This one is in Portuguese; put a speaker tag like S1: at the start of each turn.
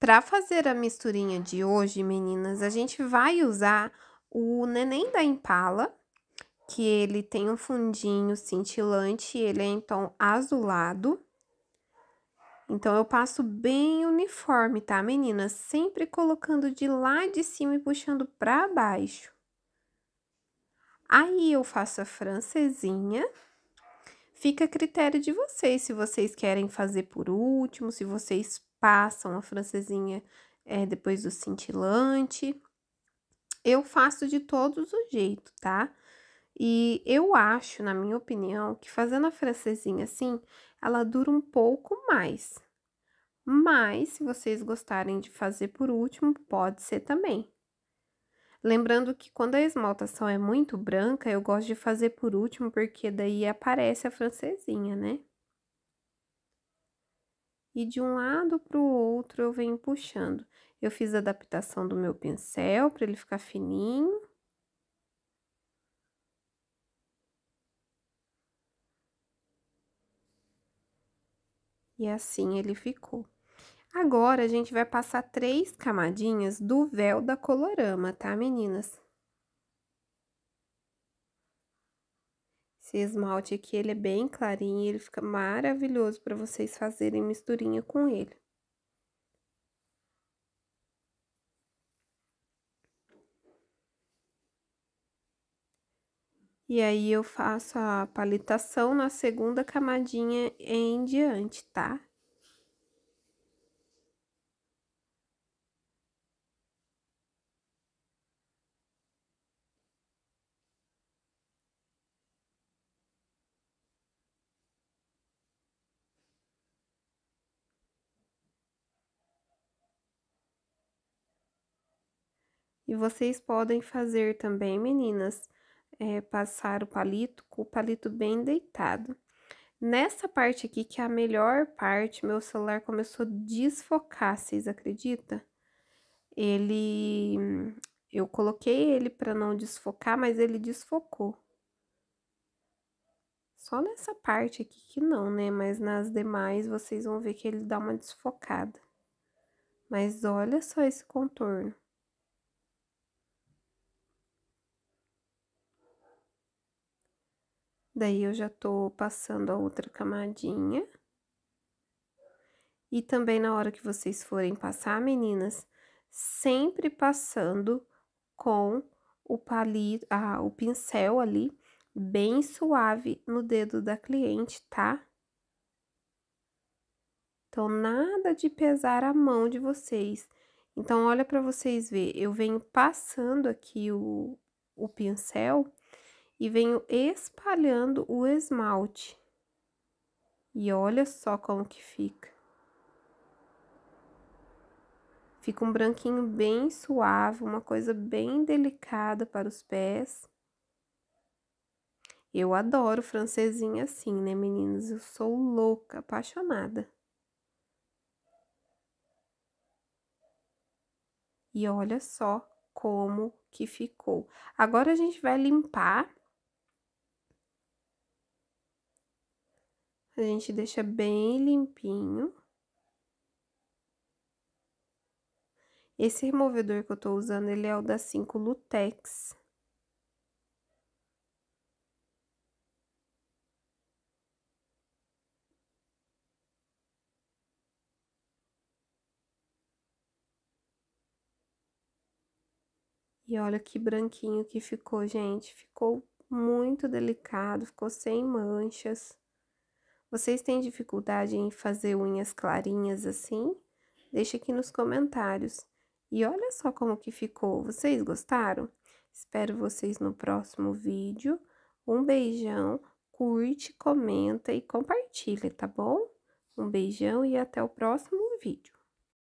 S1: Para fazer a misturinha de hoje, meninas, a gente vai usar o neném da Impala, que ele tem um fundinho cintilante, ele é em tom azulado. Então, eu passo bem uniforme, tá, meninas? Sempre colocando de lá de cima e puxando para baixo. Aí, eu faço a francesinha. Fica a critério de vocês, se vocês querem fazer por último, se vocês passam a francesinha é, depois do cintilante. Eu faço de todos os jeitos, tá? E eu acho, na minha opinião, que fazendo a francesinha assim, ela dura um pouco mais. Mas, se vocês gostarem de fazer por último, pode ser também. Lembrando que quando a esmaltação é muito branca, eu gosto de fazer por último, porque daí aparece a francesinha, né? e de um lado para o outro eu venho puxando. Eu fiz a adaptação do meu pincel para ele ficar fininho. E assim ele ficou. Agora, a gente vai passar três camadinhas do véu da Colorama, tá, meninas? Esse esmalte aqui, ele é bem clarinho, ele fica maravilhoso para vocês fazerem misturinha com ele. E aí, eu faço a palitação na segunda camadinha em diante, tá? E vocês podem fazer também, meninas, é, passar o palito com o palito bem deitado. Nessa parte aqui, que é a melhor parte, meu celular começou a desfocar, vocês acreditam? Ele... Eu coloquei ele para não desfocar, mas ele desfocou. Só nessa parte aqui que não, né? Mas nas demais, vocês vão ver que ele dá uma desfocada. Mas olha só esse contorno. Daí, eu já tô passando a outra camadinha. E também, na hora que vocês forem passar, meninas, sempre passando com o palito, ah, o pincel ali, bem suave no dedo da cliente, tá? Então, nada de pesar a mão de vocês. Então, olha para vocês ver, eu venho passando aqui o, o pincel e venho espalhando o esmalte. E olha só como que fica. Fica um branquinho bem suave, uma coisa bem delicada para os pés. Eu adoro francesinha assim, né, meninas? Eu sou louca, apaixonada. E olha só como que ficou. Agora, a gente vai limpar A gente deixa bem limpinho. Esse removedor que eu tô usando, ele é o da 5 Lutex. E olha que branquinho que ficou, gente. Ficou muito delicado, ficou sem manchas. Vocês têm dificuldade em fazer unhas clarinhas assim? Deixa aqui nos comentários. E olha só como que ficou, vocês gostaram? Espero vocês no próximo vídeo. Um beijão, curte, comenta e compartilha, tá bom? Um beijão e até o próximo vídeo.